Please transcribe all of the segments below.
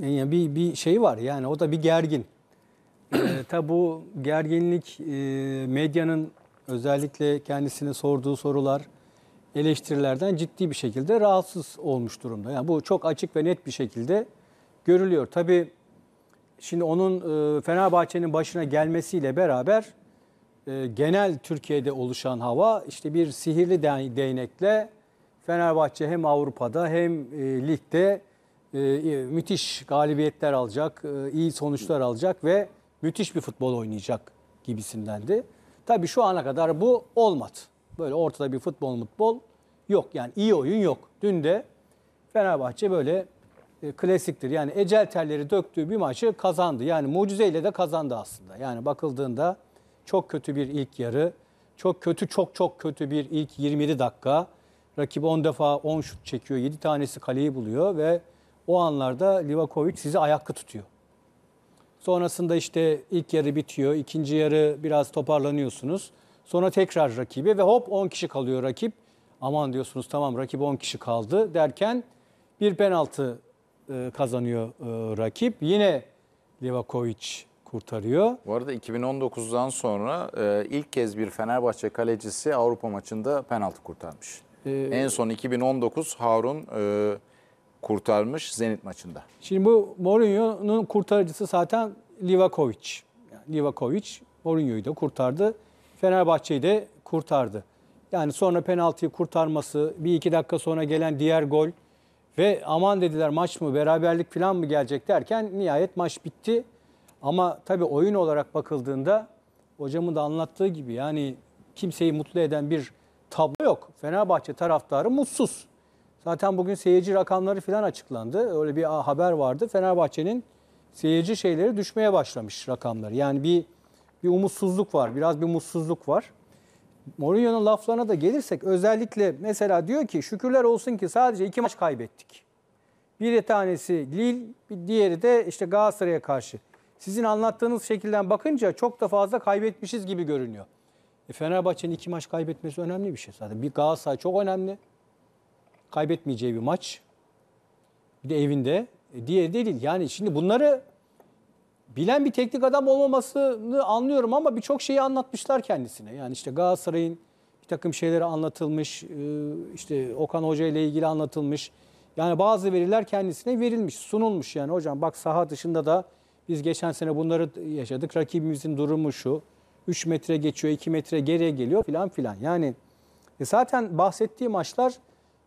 Yani bir, bir şey var yani o da bir gergin. e, ee, tabi bu gerginlik e, medyanın özellikle kendisine sorduğu sorular, eleştirilerden ciddi bir şekilde rahatsız olmuş durumda. Yani bu çok açık ve net bir şekilde görülüyor. Tabi şimdi onun e, Fenerbahçe'nin başına gelmesiyle beraber e, genel Türkiye'de oluşan hava işte bir sihirli değnekle Fenerbahçe hem Avrupa'da hem e, ligde ee, müthiş galibiyetler alacak, e, iyi sonuçlar alacak ve müthiş bir futbol oynayacak gibisindendi. Tabii şu ana kadar bu olmadı. Böyle ortada bir futbol mutbol yok. Yani iyi oyun yok. Dün de Fenerbahçe böyle e, klasiktir. Yani ecel terleri döktüğü bir maçı kazandı. Yani mucizeyle de kazandı aslında. Yani bakıldığında çok kötü bir ilk yarı, çok kötü çok çok kötü bir ilk 27 dakika. Rakip 10 defa 10 şut çekiyor. 7 tanesi kaleyi buluyor ve o anlarda Livakovic sizi ayakta tutuyor. Sonrasında işte ilk yarı bitiyor, ikinci yarı biraz toparlanıyorsunuz. Sonra tekrar rakibi ve hop 10 kişi kalıyor rakip. Aman diyorsunuz tamam rakip 10 kişi kaldı derken bir penaltı e, kazanıyor e, rakip. Yine Livakovic kurtarıyor. Bu arada 2019'dan sonra e, ilk kez bir Fenerbahçe kalecisi Avrupa maçında penaltı kurtarmış. Ee, en son 2019 Harun e, kurtarmış Zenit maçında. Şimdi bu Mourinho'nun kurtarıcısı zaten Livakovic. Yani Livakovic Mourinho'yu da kurtardı. Fenerbahçe'yi de kurtardı. Yani sonra penaltıyı kurtarması, bir iki dakika sonra gelen diğer gol ve aman dediler maç mı beraberlik falan mı gelecek derken nihayet maç bitti. Ama tabii oyun olarak bakıldığında hocamın da anlattığı gibi yani kimseyi mutlu eden bir tablo yok. Fenerbahçe taraftarı mutsuz. Zaten bugün seyirci rakamları falan açıklandı. Öyle bir haber vardı. Fenerbahçe'nin seyirci şeyleri düşmeye başlamış rakamları. Yani bir bir umutsuzluk var, biraz bir umutsuzluk var. Mourinho'nun laflarına da gelirsek özellikle mesela diyor ki şükürler olsun ki sadece iki maç kaybettik. Bir tanesi Lille, bir diğeri de işte Galatasaray'a karşı. Sizin anlattığınız şekilden bakınca çok da fazla kaybetmişiz gibi görünüyor. E Fenerbahçe'nin iki maç kaybetmesi önemli bir şey zaten. Bir Galatasaray çok önemli kaybetmeyeceği bir maç. Bir de evinde. E, diğeri değil. Yani şimdi bunları bilen bir teknik adam olmamasını anlıyorum ama birçok şeyi anlatmışlar kendisine. Yani işte Galatasaray'ın bir takım şeyleri anlatılmış, e, işte Okan Hoca ile ilgili anlatılmış. Yani bazı veriler kendisine verilmiş, sunulmuş yani hocam bak saha dışında da biz geçen sene bunları yaşadık. Rakibimizin durumu şu. 3 metre geçiyor, 2 metre geriye geliyor filan filan. Yani e zaten bahsettiği maçlar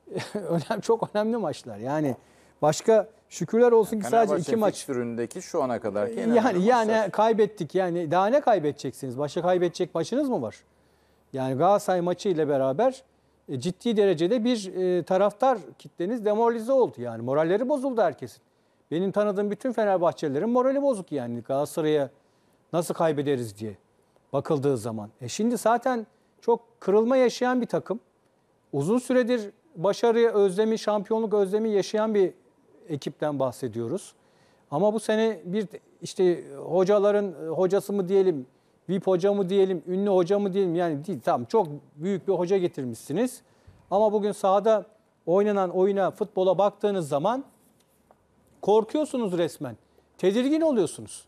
önemli, çok önemli maçlar. Yani başka şükürler olsun ki sadece iki maç. Fenerbahçe şu ana kadar Yani yani maçlar. kaybettik. Yani daha ne kaybedeceksiniz? Başka kaybedecek maçınız mı var? Yani Galatasaray maçı ile beraber e, ciddi derecede bir e, taraftar kitleniz demoralize oldu. Yani moralleri bozuldu herkesin. Benim tanıdığım bütün Fenerbahçelilerin morali bozuk yani Galatasaray'a nasıl kaybederiz diye bakıldığı zaman. E şimdi zaten çok kırılma yaşayan bir takım. Uzun süredir başarı özlemi, şampiyonluk özlemi yaşayan bir ekipten bahsediyoruz. Ama bu sene bir işte hocaların hocası mı diyelim, VIP hoca mı diyelim, ünlü hoca mı diyelim yani değil tamam çok büyük bir hoca getirmişsiniz. Ama bugün sahada oynanan oyuna, futbola baktığınız zaman korkuyorsunuz resmen. Tedirgin oluyorsunuz.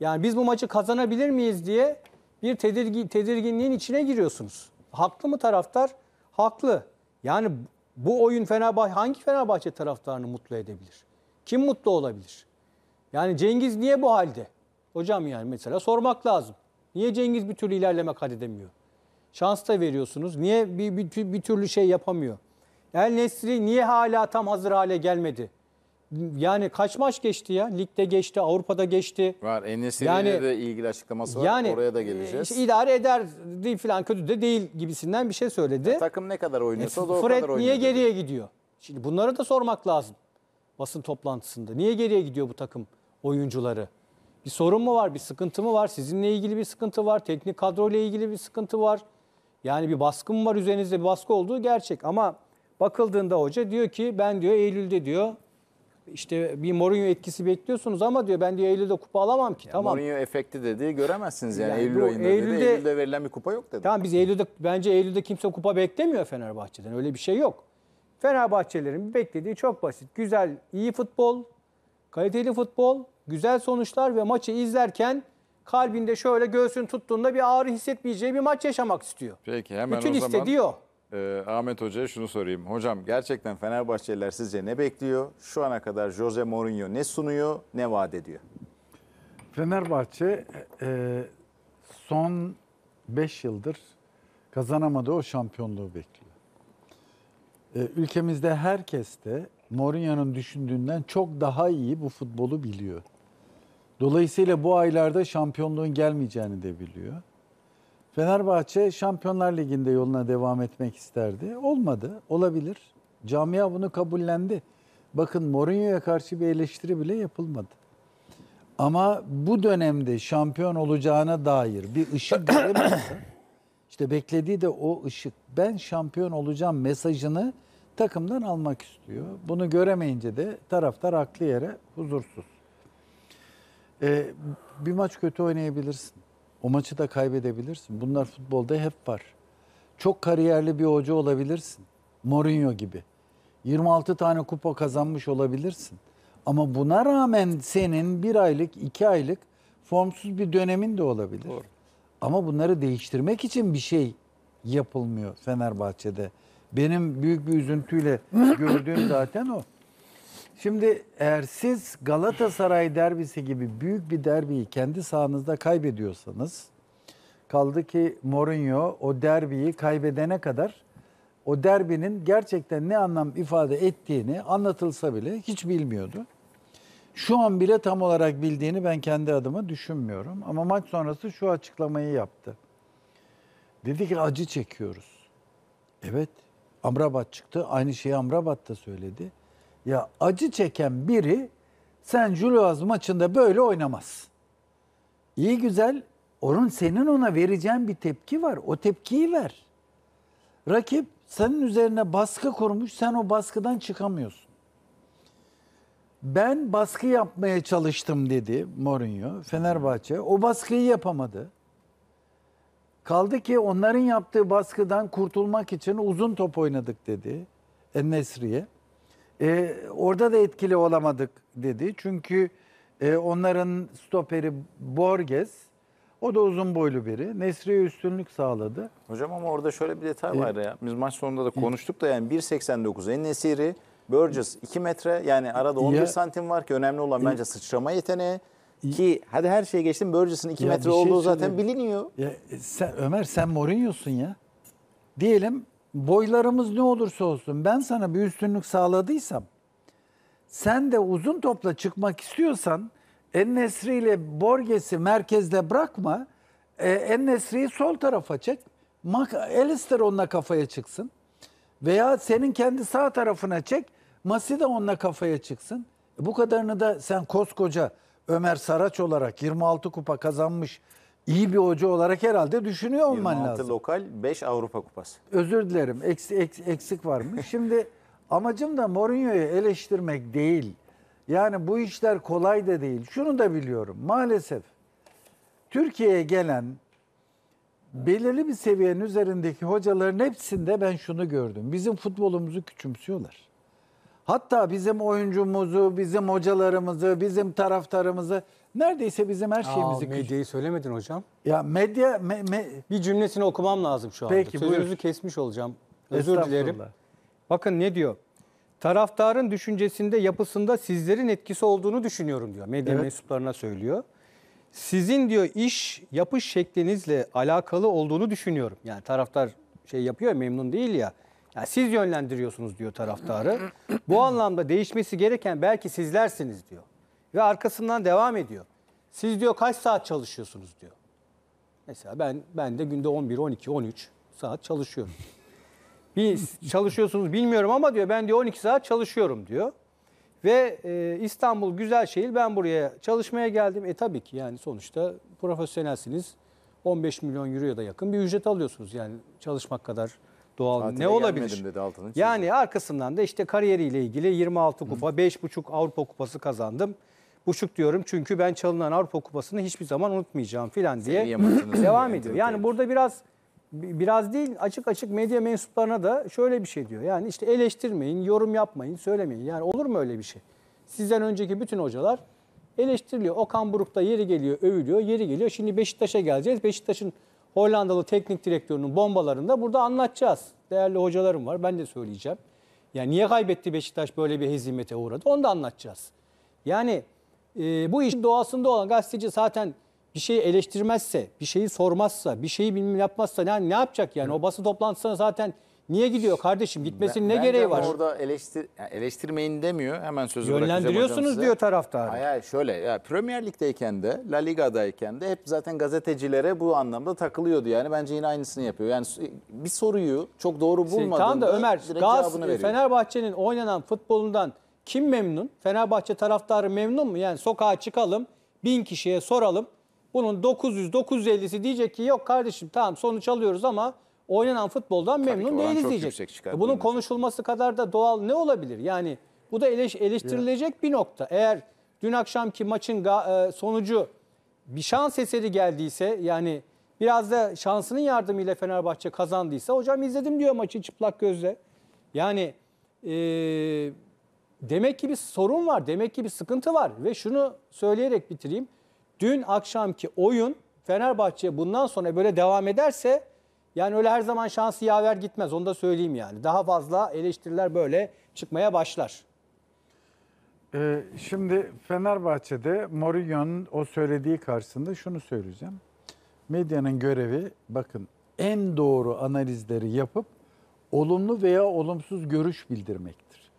Yani biz bu maçı kazanabilir miyiz diye bir tedirgin tedirginliğin içine giriyorsunuz. Haklı mı taraftar? Haklı. Yani bu oyun Fenerbahçe hangi Fenerbahçe taraftarını mutlu edebilir? Kim mutlu olabilir? Yani Cengiz niye bu halde? Hocam yani mesela sormak lazım. Niye Cengiz bir türlü ilerleme kat edemiyor? Şans da veriyorsunuz. Niye bir, bir, bir türlü şey yapamıyor? El Nesri niye hala tam hazır hale gelmedi? yani kaç maç geçti ya? Ligde geçti, Avrupa'da geçti. Var. Enes'in yani, de ilgili açıklaması var. Yani, Oraya da e, geleceğiz. Işte idare eder değil falan kötü de değil gibisinden bir şey söyledi. Ya, takım ne kadar oynuyorsa e, o kadar oynuyor. Fred niye geriye gidiyor? Şimdi bunları da sormak lazım basın toplantısında. Niye geriye gidiyor bu takım oyuncuları? Bir sorun mu var? Bir sıkıntı mı var? Sizinle ilgili bir sıkıntı var. Teknik kadroyla ilgili bir sıkıntı var. Yani bir baskı mı var üzerinizde? Bir baskı olduğu gerçek ama bakıldığında hoca diyor ki ben diyor Eylül'de diyor işte bir Mourinho etkisi bekliyorsunuz ama diyor ben diyor Eylül'de kupa alamam ki. Ya tamam. Mourinho efekti dedi göremezsiniz yani, yani Eylül ayında. Eylül'de, dedi. Eylül'de verilen bir kupa yok dedi. Tamam biz Eylül'de bence Eylül'de kimse kupa beklemiyor Fenerbahçe'den. Öyle bir şey yok. Fenerbahçelerin beklediği çok basit. Güzel, iyi futbol, kaliteli futbol, güzel sonuçlar ve maçı izlerken kalbinde şöyle göğsünü tuttuğunda bir ağrı hissetmeyeceği bir maç yaşamak istiyor. Peki hemen Bütün o zaman istediği o e, Ahmet Hoca'ya şunu sorayım. Hocam gerçekten Fenerbahçeliler sizce ne bekliyor? Şu ana kadar Jose Mourinho ne sunuyor, ne vaat ediyor? Fenerbahçe e, son 5 yıldır kazanamadığı o şampiyonluğu bekliyor. E, ülkemizde herkes de Mourinho'nun düşündüğünden çok daha iyi bu futbolu biliyor. Dolayısıyla bu aylarda şampiyonluğun gelmeyeceğini de biliyor. Fenerbahçe Şampiyonlar Ligi'nde yoluna devam etmek isterdi. Olmadı. Olabilir. Camia bunu kabullendi. Bakın Mourinho'ya karşı bir eleştiri bile yapılmadı. Ama bu dönemde şampiyon olacağına dair bir ışık göremezse işte beklediği de o ışık. Ben şampiyon olacağım mesajını takımdan almak istiyor. Bunu göremeyince de taraftar haklı yere huzursuz. Ee, bir maç kötü oynayabilirsin. O maçı da kaybedebilirsin. Bunlar futbolda hep var. Çok kariyerli bir hoca olabilirsin. Mourinho gibi. 26 tane kupa kazanmış olabilirsin. Ama buna rağmen senin bir aylık, iki aylık formsuz bir dönemin de olabilir. Doğru. Ama bunları değiştirmek için bir şey yapılmıyor Fenerbahçe'de. Benim büyük bir üzüntüyle gördüğüm zaten o. Şimdi eğer siz Galatasaray derbisi gibi büyük bir derbiyi kendi sahanızda kaybediyorsanız kaldı ki Mourinho o derbiyi kaybedene kadar o derbinin gerçekten ne anlam ifade ettiğini anlatılsa bile hiç bilmiyordu. Şu an bile tam olarak bildiğini ben kendi adıma düşünmüyorum. Ama maç sonrası şu açıklamayı yaptı. Dedi ki acı çekiyoruz. Evet. Amrabat çıktı. Aynı şeyi Amrabat da söyledi. Ya acı çeken biri sen Jules maçında böyle oynamaz. İyi güzel onun senin ona vereceğin bir tepki var. O tepkiyi ver. Rakip senin üzerine baskı kurmuş. Sen o baskıdan çıkamıyorsun. Ben baskı yapmaya çalıştım dedi Mourinho Fenerbahçe. O baskıyı yapamadı. Kaldı ki onların yaptığı baskıdan kurtulmak için uzun top oynadık dedi Enesri'ye. E, orada da etkili olamadık dedi. Çünkü e, onların stoperi Borges. O da uzun boylu biri. Nesri'ye üstünlük sağladı. Hocam ama orada şöyle bir detay e, var ya. Biz maç sonunda da konuştuk da yani 1.89 en Nesiri, Burgess 2 metre. Yani arada 11 ya, santim var ki önemli olan bence sıçrama yeteneği. Ki hadi her şeye geçtim Burgess'ın 2 metre şey olduğu zaten biliniyor. Ya, sen, Ömer sen Mourinho'sun ya. Diyelim boylarımız ne olursa olsun ben sana bir üstünlük sağladıysam sen de uzun topla çıkmak istiyorsan En ile Borges'i merkezde bırakma. E, en sol tarafa çek. Mac Alistair onunla kafaya çıksın. Veya senin kendi sağ tarafına çek. Masi de onunla kafaya çıksın. E, bu kadarını da sen koskoca Ömer Saraç olarak 26 kupa kazanmış iyi bir hoca olarak herhalde düşünüyor olman 26 lazım. lokal 5 Avrupa Kupası. Özür dilerim. Eksik, eksik, eksik varmış. Şimdi amacım da Mourinho'yu eleştirmek değil. Yani bu işler kolay da değil. Şunu da biliyorum. Maalesef Türkiye'ye gelen belirli bir seviyenin üzerindeki hocaların hepsinde ben şunu gördüm. Bizim futbolumuzu küçümsüyorlar. Hatta bizim oyuncumuzu, bizim hocalarımızı, bizim taraftarımızı neredeyse bizim her şeyimizi... Aa, medyayı söylemedin hocam. Ya medya... Me, me... Bir cümlesini okumam lazım şu anda. Peki, Sözünüzü buyur. kesmiş olacağım. Özür dilerim. Bakın ne diyor? Taraftarın düşüncesinde, yapısında sizlerin etkisi olduğunu düşünüyorum diyor. Medya evet. mensuplarına söylüyor. Sizin diyor iş, yapış şeklinizle alakalı olduğunu düşünüyorum. Yani taraftar şey yapıyor memnun değil ya. Yani siz yönlendiriyorsunuz diyor taraftarı. Bu anlamda değişmesi gereken belki sizlersiniz diyor. Ve arkasından devam ediyor. Siz diyor kaç saat çalışıyorsunuz diyor. Mesela ben ben de günde 11, 12, 13 saat çalışıyorum. Biz çalışıyorsunuz bilmiyorum ama diyor ben diyor 12 saat çalışıyorum diyor. Ve e, İstanbul güzel şehir ben buraya çalışmaya geldim. E tabii ki yani sonuçta profesyonelsiniz. 15 milyon euroya da yakın bir ücret alıyorsunuz yani çalışmak kadar doğal Tatile ne olabilir? Dedi altının yani arkasından da işte kariyeriyle ilgili 26 kupa, 5,5 Avrupa Kupası kazandım. Buçuk diyorum çünkü ben çalınan Avrupa Kupası'nı hiçbir zaman unutmayacağım filan diye devam ediyor. Yani Yani burada biraz biraz değil açık açık medya mensuplarına da şöyle bir şey diyor. Yani işte eleştirmeyin, yorum yapmayın, söylemeyin. Yani olur mu öyle bir şey? Sizden önceki bütün hocalar eleştiriliyor. Okan Buruk'ta yeri geliyor, övülüyor, yeri geliyor. Şimdi Beşiktaş'a geleceğiz. Beşiktaş'ın Hollandalı teknik direktörünün bombalarını da burada anlatacağız. Değerli hocalarım var ben de söyleyeceğim. Yani niye kaybetti Beşiktaş böyle bir hezimete uğradı onu da anlatacağız. Yani e, bu işin doğasında olan gazeteci zaten bir şeyi eleştirmezse, bir şeyi sormazsa, bir şeyi bilmem yapmazsa yani ne yapacak yani? O basın toplantısına zaten Niye gidiyor kardeşim? Gitmesinin ben, ne gereği var? Orada eleştir, yani eleştirmeyin demiyor. Hemen sözü Yönlendiriyorsunuz diyor taraftarı. Hayır, hayır şöyle ya Premier Lig'deyken de La Liga'dayken de hep zaten gazetecilere bu anlamda takılıyordu. Yani bence yine aynısını yapıyor. Yani bir soruyu çok doğru bulmadığında Tam da Ömer Gaz e, Fenerbahçe'nin oynanan futbolundan kim memnun? Fenerbahçe taraftarı memnun mu? Yani sokağa çıkalım, bin kişiye soralım. Bunun 900-950'si diyecek ki yok kardeşim tamam sonuç alıyoruz ama oynanan futboldan Tabii memnun değiliz diyecek. Çıkar, e, Bunun konuşulması kadar da doğal ne olabilir? Yani bu da eleş, eleştirilecek bir nokta. Eğer dün akşamki maçın e, sonucu bir şans eseri geldiyse yani biraz da şansının yardımıyla Fenerbahçe kazandıysa hocam izledim diyor maçı çıplak gözle. Yani e, demek ki bir sorun var, demek ki bir sıkıntı var ve şunu söyleyerek bitireyim. Dün akşamki oyun Fenerbahçe bundan sonra böyle devam ederse yani öyle her zaman şansı yaver gitmez onu da söyleyeyim yani. Daha fazla eleştiriler böyle çıkmaya başlar. Ee, şimdi Fenerbahçe'de Mourinho'nun o söylediği karşısında şunu söyleyeceğim. Medyanın görevi bakın en doğru analizleri yapıp olumlu veya olumsuz görüş bildirmektir.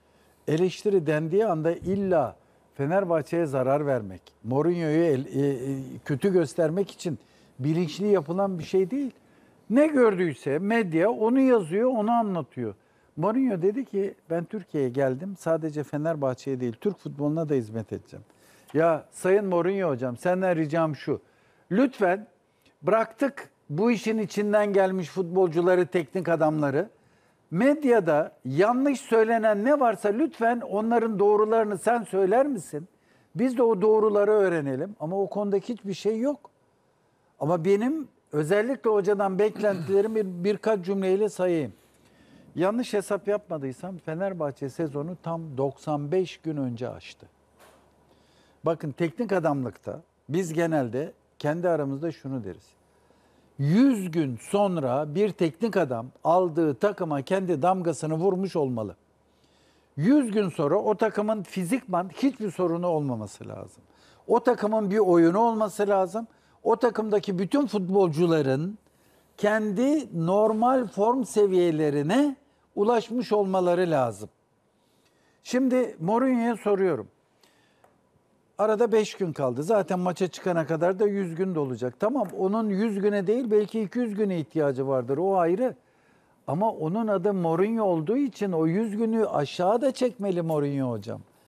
Eleştiri dendiği anda illa Fenerbahçe'ye zarar vermek, Mourinho'yu e, e, kötü göstermek için bilinçli yapılan bir şey değil. Ne gördüyse medya onu yazıyor, onu anlatıyor. Mourinho dedi ki ben Türkiye'ye geldim sadece Fenerbahçe'ye değil Türk futboluna da hizmet edeceğim. Ya Sayın Mourinho hocam senden ricam şu. Lütfen bıraktık bu işin içinden gelmiş futbolcuları, teknik adamları. Medyada yanlış söylenen ne varsa lütfen onların doğrularını sen söyler misin? Biz de o doğruları öğrenelim ama o konudaki hiçbir şey yok. Ama benim Özellikle hocadan beklentilerim bir, birkaç cümleyle sayayım. Yanlış hesap yapmadıysam Fenerbahçe sezonu tam 95 gün önce açtı. Bakın teknik adamlıkta biz genelde kendi aramızda şunu deriz. 100 gün sonra bir teknik adam aldığı takıma kendi damgasını vurmuş olmalı. 100 gün sonra o takımın fizikman hiçbir sorunu olmaması lazım. O takımın bir oyunu olması lazım o takımdaki bütün futbolcuların kendi normal form seviyelerine ulaşmış olmaları lazım. Şimdi Mourinho'ya soruyorum. Arada 5 gün kaldı. Zaten maça çıkana kadar da 100 gün de olacak. Tamam onun 100 güne değil belki 200 güne ihtiyacı vardır. O ayrı. Ama onun adı Mourinho olduğu için o 100 günü aşağıda çekmeli Mourinho hocam.